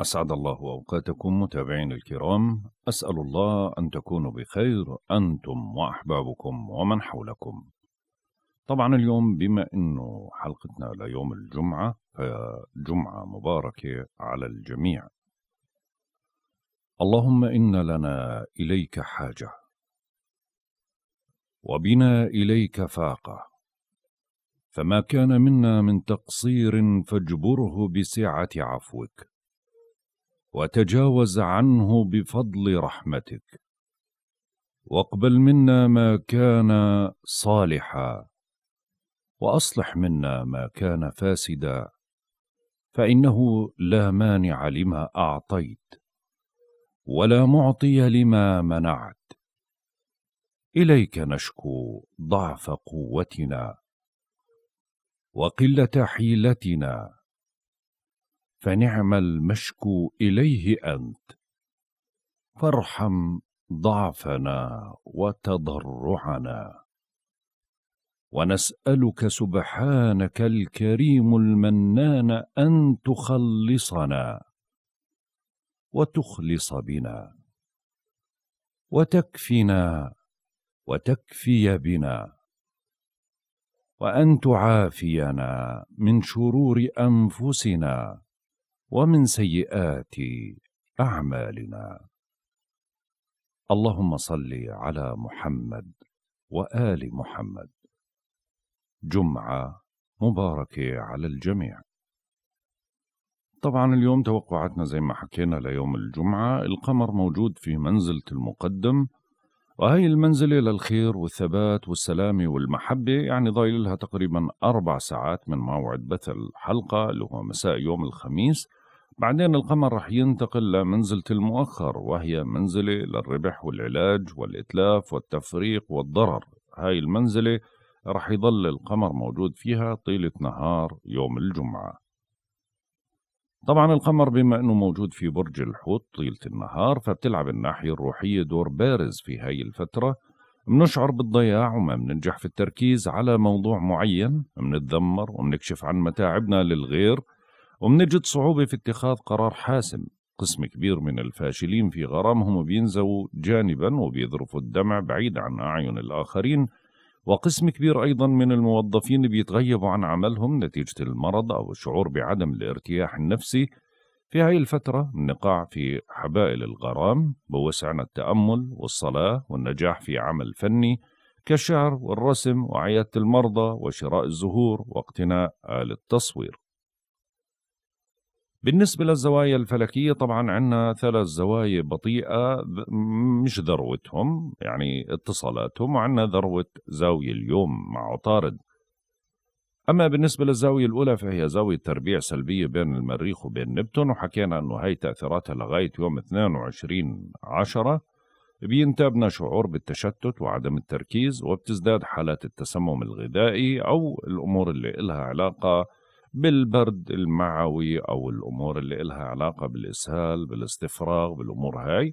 أسعد الله أوقاتكم متابعين الكرام أسأل الله أن تكونوا بخير أنتم وأحبابكم ومن حولكم طبعا اليوم بما أنه حلقتنا ليوم الجمعة فجمعة مباركة على الجميع اللهم إن لنا إليك حاجة وبنا إليك فاقة فما كان منا من تقصير فاجبره بسعة عفوك وتجاوز عنه بفضل رحمتك واقبل منا ما كان صالحا واصلح منا ما كان فاسدا فانه لا مانع لما اعطيت ولا معطي لما منعت اليك نشكو ضعف قوتنا وقله حيلتنا فنعم المشكو اليه انت فارحم ضعفنا وتضرعنا ونسالك سبحانك الكريم المنان ان تخلصنا وتخلص بنا وتكفنا وتكفي بنا وان تعافينا من شرور انفسنا ومن سيئات أعمالنا اللهم صل على محمد وآل محمد جمعة مباركة على الجميع طبعا اليوم توقعاتنا زي ما حكينا ليوم الجمعة القمر موجود في منزلة المقدم وهي المنزلة للخير والثبات والسلامة والمحبة يعني ضايل لها تقريبا أربع ساعات من موعد بث الحلقة اللي هو مساء يوم الخميس بعدين القمر رح ينتقل لمنزلة المؤخر وهي منزلة للربح والعلاج والإتلاف والتفريق والضرر هاي المنزلة رح يضل القمر موجود فيها طيلة نهار يوم الجمعة طبعا القمر بما أنه موجود في برج الحوت طيلة النهار فبتلعب الناحية الروحية دور بارز في هاي الفترة منشعر بالضياع وما مننجح في التركيز على موضوع معين منتذمر ومنكشف عن متاعبنا للغير ومنجد صعوبة في اتخاذ قرار حاسم قسم كبير من الفاشلين في غرامهم بينزووا جانبا وبيذرفوا الدمع بعيد عن أعين الآخرين وقسم كبير أيضا من الموظفين بيتغيبوا عن عملهم نتيجة المرض أو الشعور بعدم الارتياح النفسي في هاي الفترة النقاع في حبائل الغرام بوسعنا التأمل والصلاة والنجاح في عمل فني كالشعر والرسم وعيادة المرضى وشراء الزهور واقتناء آل التصوير بالنسبة للزوايا الفلكية طبعا عندنا ثلاث زوايا بطيئة مش ذروتهم يعني اتصالاتهم وعندنا ذروة زاوية اليوم مع عطارد أما بالنسبة للزاوية الأولى فهي زاوية تربيع سلبية بين المريخ وبين نبتون وحكينا أنه هاي تأثيراتها لغاية يوم 22 عشرة بينتابنا شعور بالتشتت وعدم التركيز وبتزداد حالات التسمم الغذائي أو الأمور اللي إلها علاقة بالبرد المعوي او الامور اللي لها علاقه بالاسهال بالاستفراغ بالامور هاي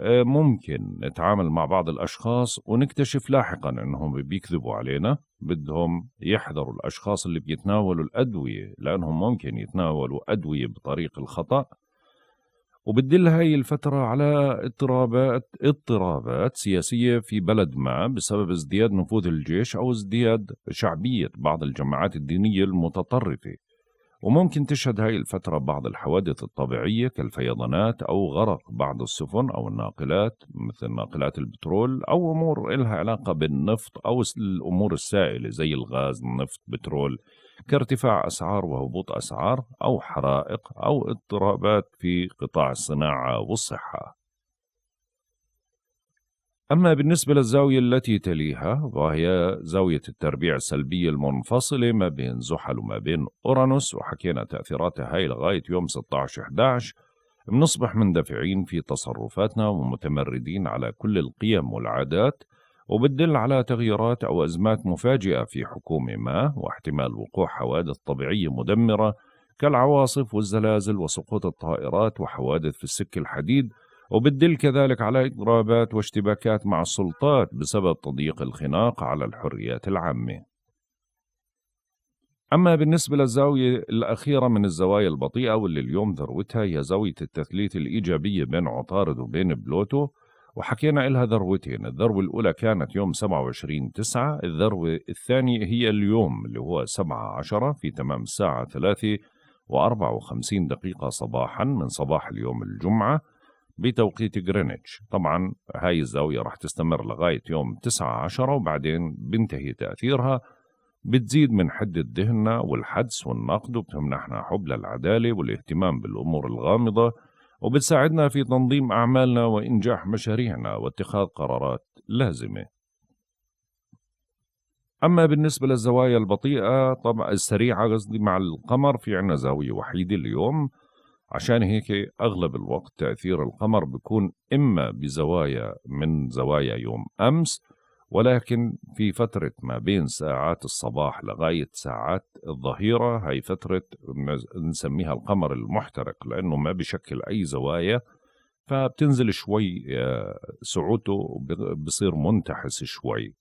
آه، ممكن نتعامل مع بعض الاشخاص ونكتشف لاحقا انهم بيكذبوا علينا بدهم يحذروا الاشخاص اللي بيتناولوا الادويه لانهم ممكن يتناولوا ادويه بطريق الخطا وبتدل هاي الفترة على اضطرابات اضطرابات سياسية في بلد ما بسبب ازدياد نفوذ الجيش أو ازدياد شعبية بعض الجماعات الدينية المتطرفة وممكن تشهد هاي الفترة بعض الحوادث الطبيعية كالفيضانات أو غرق بعض السفن أو الناقلات مثل ناقلات البترول أو أمور إلها علاقة بالنفط أو الأمور السائلة زي الغاز النفط بترول كارتفاع أسعار وهبوط أسعار أو حرائق أو اضطرابات في قطاع الصناعة والصحة. أما بالنسبة للزاوية التي تليها وهي زاوية التربيع السلبية المنفصلة ما بين زحل وما بين أورانوس وحكينا تأثيراتها هاي لغاية يوم 16/11 بنصبح مندفعين في تصرفاتنا ومتمردين على كل القيم والعادات وبتدل على تغييرات أو أزمات مفاجئة في حكومة ما واحتمال وقوع حوادث طبيعية مدمرة كالعواصف والزلازل وسقوط الطائرات وحوادث في السك الحديد وبتدل كذلك على إضرابات واشتباكات مع السلطات بسبب تضييق الخناق على الحريات العامة أما بالنسبة للزاوية الأخيرة من الزوايا البطيئة واللي اليوم ذروتها هي زاوية التثليث الإيجابية بين عطارد وبين بلوتو وحكينا لها ذروتين الذروة الأولى كانت يوم 27 تسعة الذروة الثانية هي اليوم اللي هو 7 عشرة في تمام الساعة 3 و54 دقيقة صباحا من صباح اليوم الجمعة بتوقيت جرينتش طبعا هاي الزاوية راح تستمر لغاية يوم 9 عشرة وبعدين بنتهي تأثيرها بتزيد من حدة ذهننا والحدس والنقد وبتمنحنا حب للعدالة والاهتمام بالأمور الغامضة وبتساعدنا في تنظيم أعمالنا وإنجاح مشاريعنا واتخاذ قرارات لازمة أما بالنسبة للزوايا البطيئة طبعا السريعة قصدي مع القمر في عنا زاوية وحيدة اليوم عشان هيك أغلب الوقت تأثير القمر بيكون إما بزوايا من زوايا يوم أمس ولكن في فترة ما بين ساعات الصباح لغاية ساعات الظهيرة هي فترة نسميها القمر المحترق لأنه ما بشكل أي زوايا فبتنزل شوي آه، سعوته بصير منتحس شوي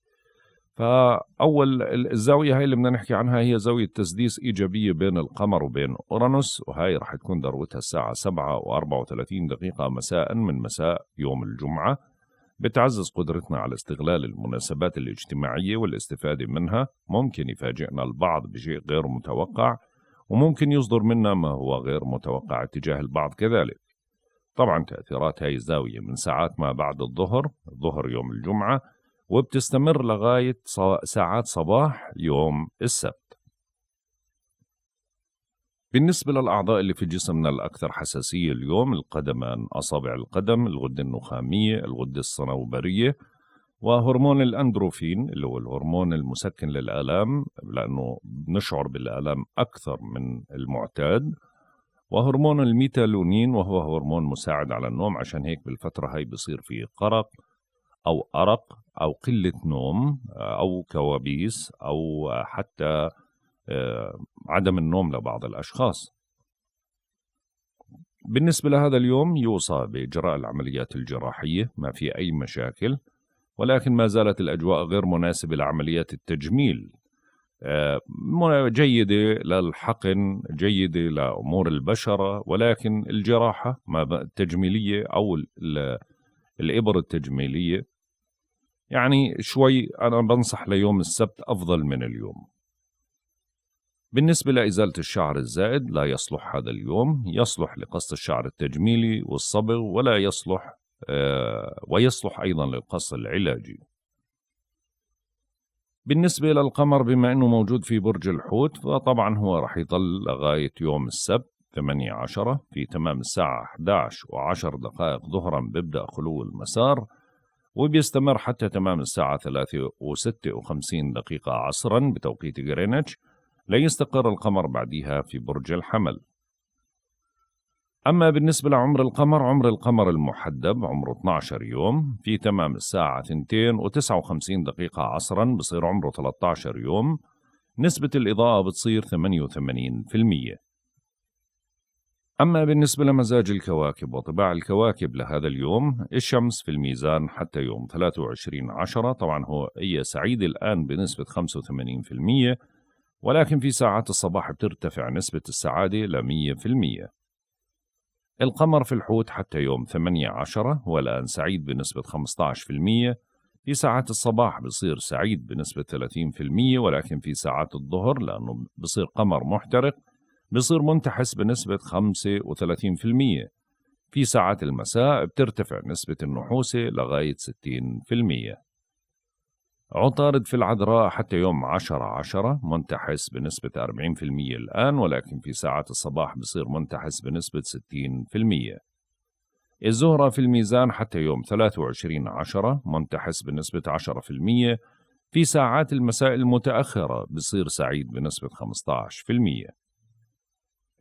فأول الزاوية هاي اللي بدنا نحكي عنها هي زاوية تسديس إيجابية بين القمر وبين أورانوس وهاي رح تكون ذروتها الساعة 7 و34 دقيقة مساء من مساء يوم الجمعة بتعزز قدرتنا على استغلال المناسبات الاجتماعية والاستفادة منها ممكن يفاجئنا البعض بشيء غير متوقع وممكن يصدر منا ما هو غير متوقع اتجاه البعض كذلك طبعا تأثيرات هاي الزاوية من ساعات ما بعد الظهر ظهر يوم الجمعة وبتستمر لغاية ساعات صباح يوم السبت بالنسبة للأعضاء اللي في جسمنا الأكثر حساسية اليوم القدمان أصابع القدم الغدة النخامية الغدة الصنوبرية وهرمون الأندروفين اللي هو الهرمون المسكن للآلام لأنه بنشعر بالآلام أكثر من المعتاد وهرمون الميتالونين وهو هرمون مساعد على النوم عشان هيك بالفترة هاي بصير في قرق أو أرق أو قلة نوم أو كوابيس أو حتى آه، عدم النوم لبعض الأشخاص بالنسبة لهذا اليوم يوصى بإجراء العمليات الجراحية ما في أي مشاكل ولكن ما زالت الأجواء غير مناسبة لعمليات التجميل آه، جيدة للحقن جيدة لأمور البشرة ولكن الجراحة التجميلية أو الإبر التجميلية يعني شوي أنا بنصح ليوم السبت أفضل من اليوم بالنسبة لإزالة الشعر الزائد لا يصلح هذا اليوم يصلح لقص الشعر التجميلي والصبغ ولا يصلح آه، ويصلح أيضا للقص العلاجي بالنسبة للقمر بما أنه موجود في برج الحوت فطبعا هو راح يضل لغاية يوم السبت 8 عشرة في تمام الساعة 11 و10 دقائق ظهرا بيبدأ خلو المسار وبيستمر حتى تمام الساعة 3 و56 دقيقة عصرا بتوقيت غرينتش لا يستقر القمر بعدها في برج الحمل أما بالنسبة لعمر القمر عمر القمر المحدب عمره 12 يوم في تمام الساعة 2 و59 دقيقة عصرا بصير عمره 13 يوم نسبة الإضاءة بتصير 88% أما بالنسبة لمزاج الكواكب وطباع الكواكب لهذا اليوم الشمس في الميزان حتى يوم 23 عشرة طبعا هو هي سعيدة الآن بنسبة 85% ولكن في ساعات الصباح بترتفع نسبة السعادة في 100% القمر في الحوت حتى يوم ثمانية عشرة هو الآن سعيد بنسبة 15% في ساعات الصباح بصير سعيد بنسبة 30% ولكن في ساعات الظهر لأنه بصير قمر محترق بصير منتحس بنسبة 35% في ساعات المساء بترتفع نسبة النحوسة لغاية 60% عطارد في العذراء حتى يوم عشرة عشرة منتحس بنسبة 40% الآن ولكن في ساعات الصباح بصير منتحس بنسبة 60% الزهرة في الميزان حتى يوم 23 عشرة منتحس بنسبة 10% في ساعات المساء المتأخرة بصير سعيد بنسبة 15%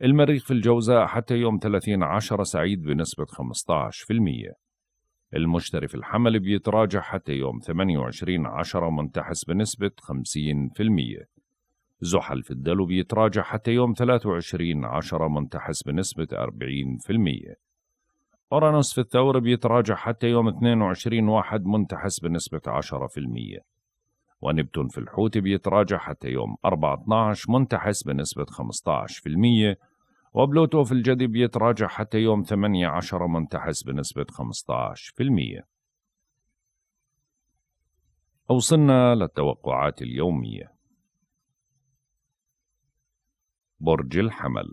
المريخ في الجوزاء حتى يوم 30 عشرة سعيد بنسبة 15% المشتري في الحمل بيتراجع حتى يوم 28 عشرة منتحس بنسبة 50% زحل في الدلو بيتراجع حتى يوم 23 عشرة منتحس بنسبة 40% أورانوس في الثور بيتراجع حتى يوم 22 واحد منتحس بنسبة 10% ونبتون في الحوت بيتراجع حتى يوم 4 12 منتحس بنسبة 15% وبلوتو في الجدي بيتراجع حتى يوم 18 منتحس بنسبة 15% وصلنا للتوقعات اليومية برج الحمل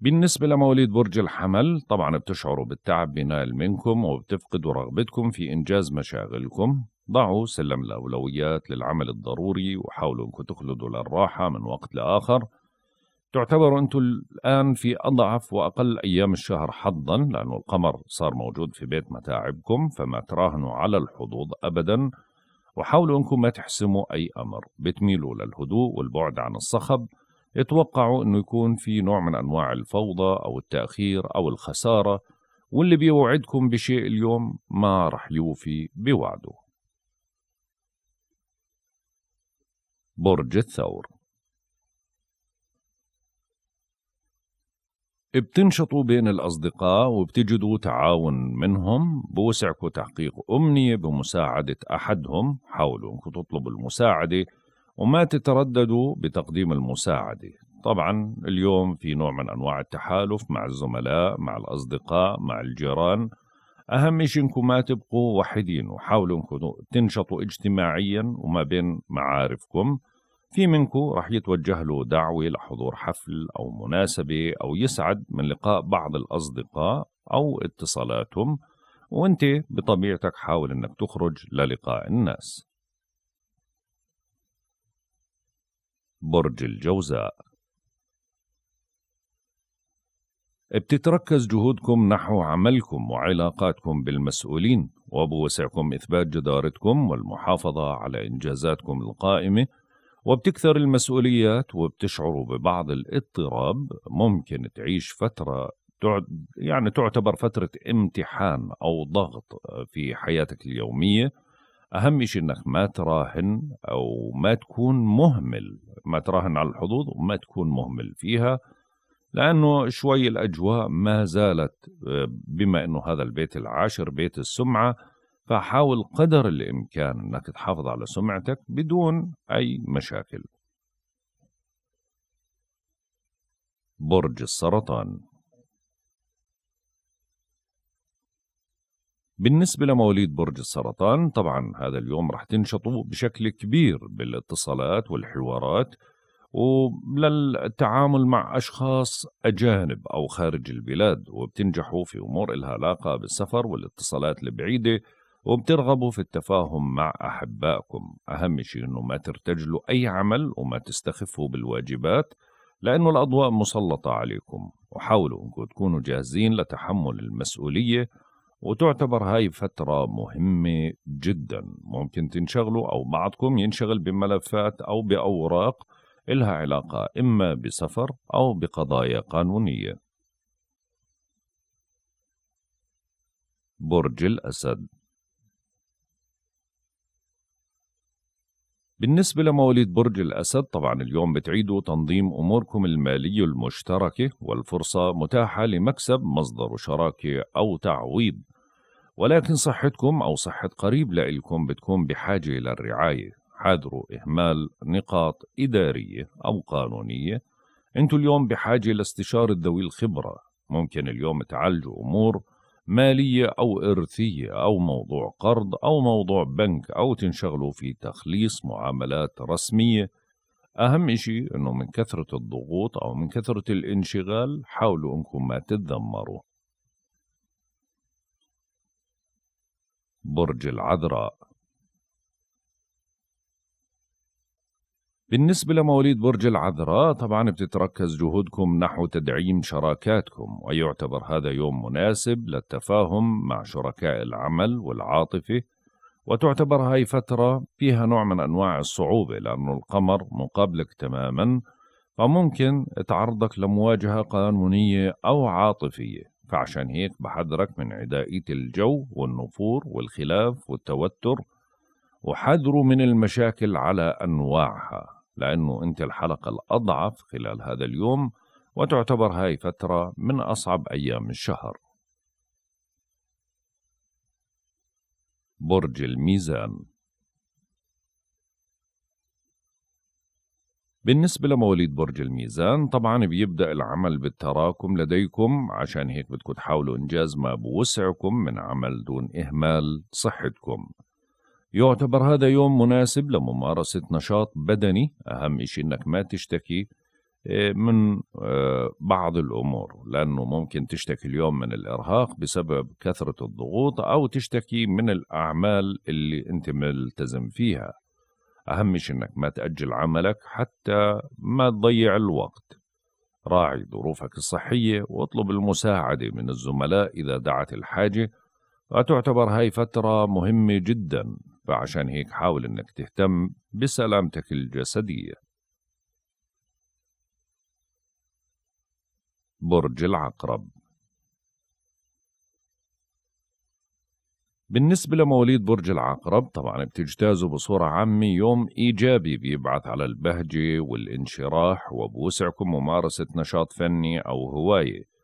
بالنسبة لمواليد برج الحمل طبعا بتشعروا بالتعب بنال منكم وبتفقدوا رغبتكم في إنجاز مشاغلكم ضعوا سلم الأولويات للعمل الضروري وحاولوا أنكم تخلدوا للراحة من وقت لآخر تعتبروا أنتم الآن في أضعف وأقل أيام الشهر حظا لأنه القمر صار موجود في بيت متاعبكم فما تراهنوا على الحظوظ أبدا وحاولوا أنكم ما تحسموا أي أمر بتميلوا للهدوء والبعد عن الصخب اتوقعوا أنه يكون في نوع من أنواع الفوضى أو التأخير أو الخسارة واللي بيوعدكم بشيء اليوم ما رح يوفي بوعده برج الثور بتنشطوا بين الأصدقاء وبتجدوا تعاون منهم بوسعكم تحقيق أمنية بمساعدة أحدهم حاولوا أنكم تطلبوا المساعدة وما تترددوا بتقديم المساعدة طبعا اليوم في نوع من أنواع التحالف مع الزملاء مع الأصدقاء مع الجيران أهم شيء أنكم ما تبقوا وحيدين وحاولوا أنكم تنشطوا اجتماعيا وما بين معارفكم في منكم راح يتوجه له دعوة لحضور حفل أو مناسبة أو يسعد من لقاء بعض الأصدقاء أو اتصالاتهم وانت بطبيعتك حاول انك تخرج للقاء الناس برج الجوزاء بتتركز جهودكم نحو عملكم وعلاقاتكم بالمسؤولين وبوسعكم إثبات جدارتكم والمحافظة على إنجازاتكم القائمة وبتكثر المسؤوليات وبتشعروا ببعض الاضطراب ممكن تعيش فترة يعني تعتبر فترة امتحان أو ضغط في حياتك اليومية أهم شيء أنك ما تراهن أو ما تكون مهمل ما تراهن على الحظوظ وما تكون مهمل فيها لأنه شوي الأجواء ما زالت آه، بما أنه هذا البيت العاشر بيت السمعة فحاول قدر الإمكان أنك تحافظ على سمعتك بدون أي مشاكل برج السرطان بالنسبة لمواليد برج السرطان طبعا هذا اليوم رح تنشطوا بشكل كبير بالاتصالات والحوارات وللتعامل مع أشخاص أجانب أو خارج البلاد وبتنجحوا في أمور إلها علاقة بالسفر والاتصالات البعيدة وبترغبوا في التفاهم مع أحبائكم أهم شيء أنه ما ترتجلوا أي عمل وما تستخفوا بالواجبات لأنه الأضواء مسلطة عليكم وحاولوا أنكم تكونوا جاهزين لتحمل المسؤولية وتعتبر هاي فترة مهمة جدا ممكن تنشغلوا أو بعضكم ينشغل بملفات أو بأوراق إلها علاقة إما بسفر أو بقضايا قانونية برج الأسد بالنسبة لمواليد برج الأسد طبعا اليوم بتعيدوا تنظيم أموركم المالية المشتركة والفرصة متاحة لمكسب مصدر شراكة أو تعويض ولكن صحتكم أو صحة قريب لإلكم بتكون بحاجة إلى الرعاية حاذروا إهمال نقاط إدارية أو قانونية أنتوا اليوم بحاجة لاستشارة ذوي الخبرة ممكن اليوم تعالجوا أمور مالية أو إرثية أو موضوع قرض أو موضوع بنك أو تنشغلوا في تخليص معاملات رسمية أهم إشي إنه من كثرة الضغوط أو من كثرة الانشغال حاولوا إنكم ما تتذمروا برج العذراء بالنسبة لمواليد برج العذراء طبعا بتتركز جهودكم نحو تدعيم شراكاتكم ويعتبر هذا يوم مناسب للتفاهم مع شركاء العمل والعاطفة وتعتبر هاي فترة فيها نوع من أنواع الصعوبة لأنه القمر مقابلك تماما فممكن تعرضك لمواجهة قانونية أو عاطفية فعشان هيك بحذرك من عدائية الجو والنفور والخلاف والتوتر وحذروا من المشاكل على أنواعها لأنه أنت الحلقة الأضعف خلال هذا اليوم وتعتبر هاي فترة من أصعب أيام الشهر برج الميزان بالنسبة لمواليد برج الميزان طبعا بيبدأ العمل بالتراكم لديكم عشان هيك بدكم تحاولوا إنجاز ما بوسعكم من عمل دون إهمال صحتكم يعتبر هذا يوم مناسب لممارسة نشاط بدني أهم شيء أنك ما تشتكي آه، من آه، بعض الأمور لأنه ممكن تشتكي اليوم من الإرهاق بسبب كثرة الضغوط أو تشتكي من الأعمال اللي أنت ملتزم فيها أهم شيء أنك ما تأجل عملك حتى ما تضيع الوقت راعي ظروفك الصحية واطلب المساعدة من الزملاء إذا دعت الحاجة وتعتبر آه، هاي فترة مهمة جدا فعشان هيك حاول إنك تهتم بسلامتك الجسدية برج العقرب بالنسبة لمواليد برج العقرب طبعا بتجتازوا بصورة عامة يوم إيجابي بيبعث على البهجة والانشراح وبوسعكم ممارسة نشاط فني أو هواية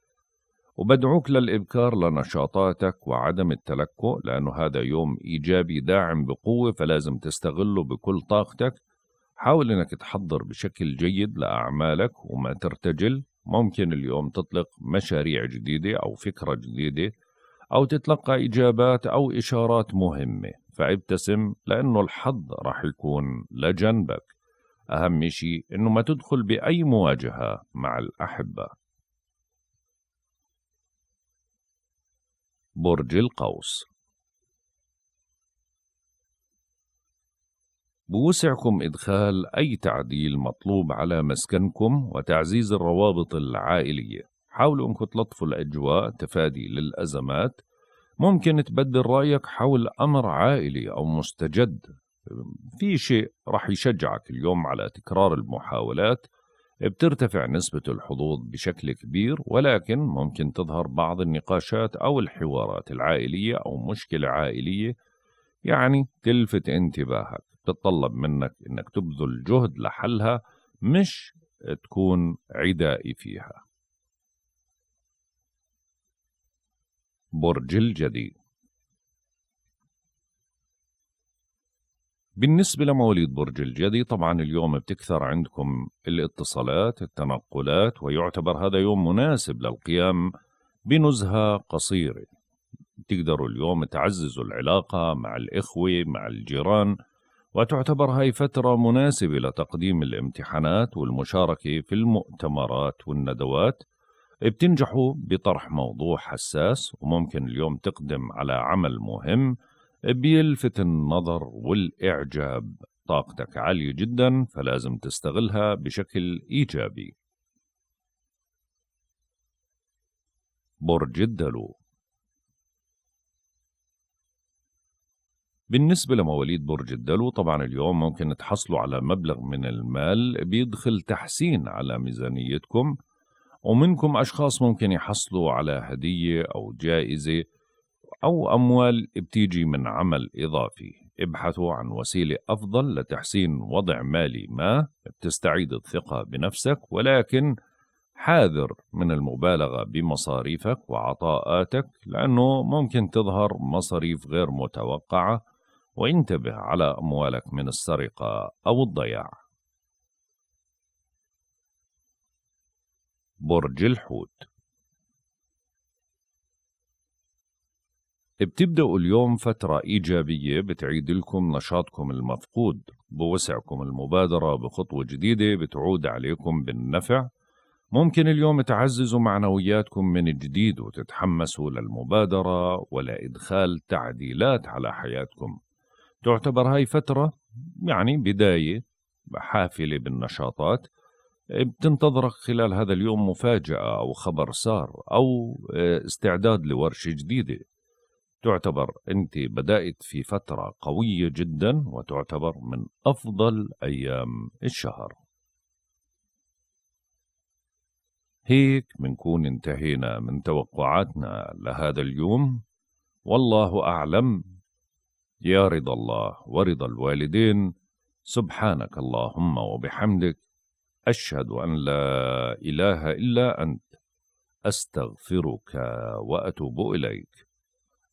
وبدعوك للإبكار لنشاطاتك وعدم التلكؤ لأنه هذا يوم إيجابي داعم بقوة فلازم تستغله بكل طاقتك حاول أنك تحضر بشكل جيد لأعمالك وما ترتجل ممكن اليوم تطلق مشاريع جديدة أو فكرة جديدة أو تتلقى إجابات أو إشارات مهمة فابتسم لأنه الحظ رح يكون لجنبك أهم شيء أنه ما تدخل بأي مواجهة مع الأحبة برج القوس بوسعكم إدخال أي تعديل مطلوب على مسكنكم وتعزيز الروابط العائلية حاولوا أنكم تلطفوا الأجواء تفادي للأزمات ممكن تبدل رأيك حول أمر عائلي أو مستجد في شيء رح يشجعك اليوم على تكرار المحاولات بترتفع نسبة الحظوظ بشكل كبير ولكن ممكن تظهر بعض النقاشات أو الحوارات العائلية أو مشكلة عائلية يعني تلفت انتباهك تتطلب منك أنك تبذل جهد لحلها مش تكون عدائي فيها برج الجدي بالنسبة لمواليد برج الجدي طبعا اليوم بتكثر عندكم الاتصالات التنقلات ويعتبر هذا يوم مناسب للقيام بنزهة قصيرة تقدروا اليوم تعززوا العلاقة مع الإخوة مع الجيران وتعتبر هاي فترة مناسبة لتقديم الامتحانات والمشاركة في المؤتمرات والندوات بتنجحوا بطرح موضوع حساس وممكن اليوم تقدم على عمل مهم بيلفت النظر والإعجاب طاقتك عالية جدا فلازم تستغلها بشكل إيجابي برج الدلو بالنسبة لمواليد برج الدلو طبعا اليوم ممكن تحصلوا على مبلغ من المال بيدخل تحسين على ميزانيتكم ومنكم أشخاص ممكن يحصلوا على هدية أو جائزة أو أموال بتيجي من عمل إضافي ابحثوا عن وسيلة أفضل لتحسين وضع مالي ما بتستعيد الثقة بنفسك ولكن حاذر من المبالغة بمصاريفك وعطاءاتك لأنه ممكن تظهر مصاريف غير متوقعة وانتبه على أموالك من السرقة أو الضياع برج الحوت بتبدأوا اليوم فترة إيجابية بتعيد لكم نشاطكم المفقود بوسعكم المبادرة بخطوة جديدة بتعود عليكم بالنفع ممكن اليوم تعززوا معنوياتكم من جديد وتتحمسوا للمبادرة ولا إدخال تعديلات على حياتكم تعتبر هاي فترة يعني بداية حافلة بالنشاطات بتنتظرك خلال هذا اليوم مفاجأة أو خبر سار أو آه، استعداد لورشة جديدة تعتبر أنت بدأت في فترة قوية جدا وتعتبر من أفضل أيام الشهر هيك منكون انتهينا من توقعاتنا لهذا اليوم والله أعلم يا رضا الله ورضا الوالدين سبحانك اللهم وبحمدك أشهد أن لا إله إلا أنت أستغفرك وأتوب إليك